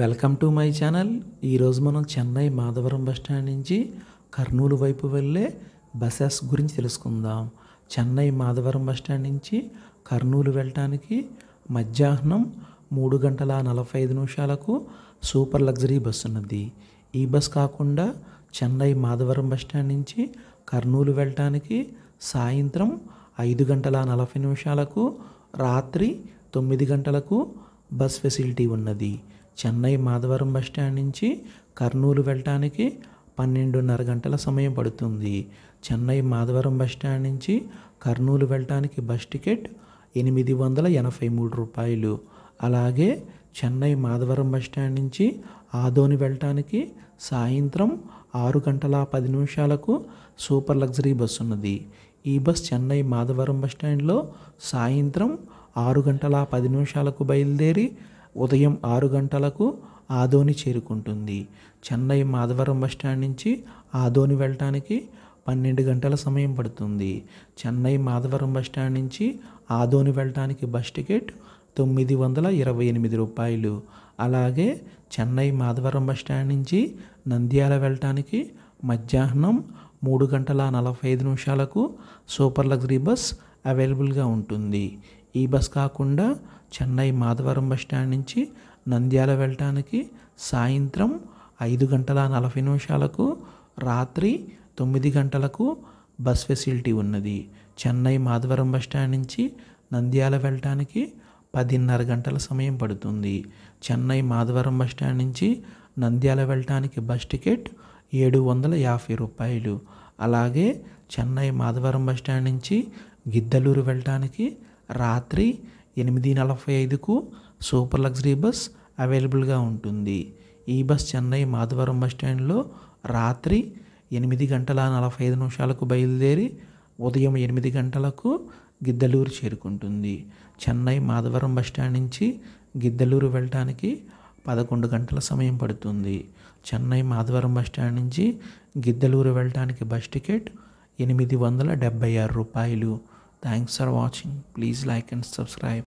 Welcome to my channel ఈరోజు మనం Chennai Madhavaram bus stand నుంచి కర్నూలు వైపు వెళ్ళే బసెస్ గురించి తెలుసుకుందాం చెన్నై మాధవరం బస్టాండ్ నుంచి కర్నూలు వెళ్ళటానికి మధ్యాహ్నం మూడు గంటల నలభై ఐదు నిమిషాలకు సూపర్ లగ్జరీ బస్సు ఉన్నది ఈ బస్ కాకుండా చెన్నై మాధవరం బస్టాండ్ నుంచి కర్నూలు వెళ్ళటానికి సాయంత్రం ఐదు గంటల నలభై నిమిషాలకు రాత్రి తొమ్మిది గంటలకు బస్ ఫెసిలిటీ ఉన్నది చెన్నై మాధవరం బస్టాండ్ నుంచి కర్నూలు వెళ్ళటానికి పన్నెండున్నర గంటల సమయం పడుతుంది చెన్నై మాధవరం బస్టాండ్ నుంచి కర్నూలు వెళ్ళటానికి బస్ టికెట్ ఎనిమిది వందల ఎనభై మూడు రూపాయలు అలాగే చెన్నై మాధవరం బస్టాండ్ నుంచి ఆదోని వెళ్ళటానికి సాయంత్రం ఆరు గంటల పది నిమిషాలకు సూపర్ లగ్జరీ బస్ ఉన్నది ఈ బస్ చెన్నై మాధవరం బస్టాండ్లో సాయంత్రం ఆరు గంటల పది నిమిషాలకు బయలుదేరి ఉదయం ఆరు గంటలకు ఆదోని చేరుకుంటుంది చెన్నై మాధవరం బస్టాండ్ నుంచి ఆదోని వెళ్ళటానికి పన్నెండు గంటల సమయం పడుతుంది చెన్నై మాధవరం బస్టాండ్ నుంచి ఆదోని వెళ్ళటానికి బస్ టికెట్ తొమ్మిది వందల ఇరవై ఎనిమిది రూపాయలు అలాగే చెన్నై మాధవరం బస్టాండ్ నుంచి నంద్యాల వెళ్ళటానికి మధ్యాహ్నం మూడు గంటల నలభై ఐదు నిమిషాలకు సూపర్ లగ్జరీ బస్ అవైలబుల్గా ఉంటుంది ఈ బస్ కాకుండా చెన్నై మాధవరం బస్ స్టాండ్ నుంచి నంద్యాల వెళ్ళటానికి సాయంత్రం ఐదు గంటల నలభై నిమిషాలకు రాత్రి తొమ్మిది గంటలకు బస్ ఫెసిలిటీ ఉన్నది చెన్నై మాధవరం బస్ స్టాండ్ నుంచి నంద్యాల వెళ్ళటానికి పదిన్నర గంటల సమయం పడుతుంది చెన్నై మాధవరం బస్ స్టాండ్ నుంచి నంద్యాల వెళ్ళటానికి బస్ టికెట్ ఏడు వందల యాభై రూపాయలు అలాగే చెన్నై మాధవరం బస్ స్టాండ్ నుంచి గిద్దలూరు వెళ్ళటానికి రాత్రి ఎనిమిది నలభై ఐదుకు సూపర్ లగ్జరీ బస్ అవైలబుల్గా ఉంటుంది ఈ బస్ చెన్నై మాధవరం బస్ స్టాండ్లో రాత్రి ఎనిమిది గంటల నలభై ఐదు నిమిషాలకు బయలుదేరి ఉదయం ఎనిమిది గంటలకు గిద్దలూరు చేరుకుంటుంది చెన్నై మాధవరం బస్ స్టాండ్ నుంచి గిద్దలూరు వెళ్ళటానికి పదకొండు గంటల సమయం పడుతుంది చెన్నై మాధవరం బస్ స్టాండ్ నుంచి గిద్దలూరు వెళ్ళటానికి బస్ టికెట్ ఎనిమిది వందల డెబ్బై ఆరు రూపాయలు Thanks for watching. Please like and subscribe.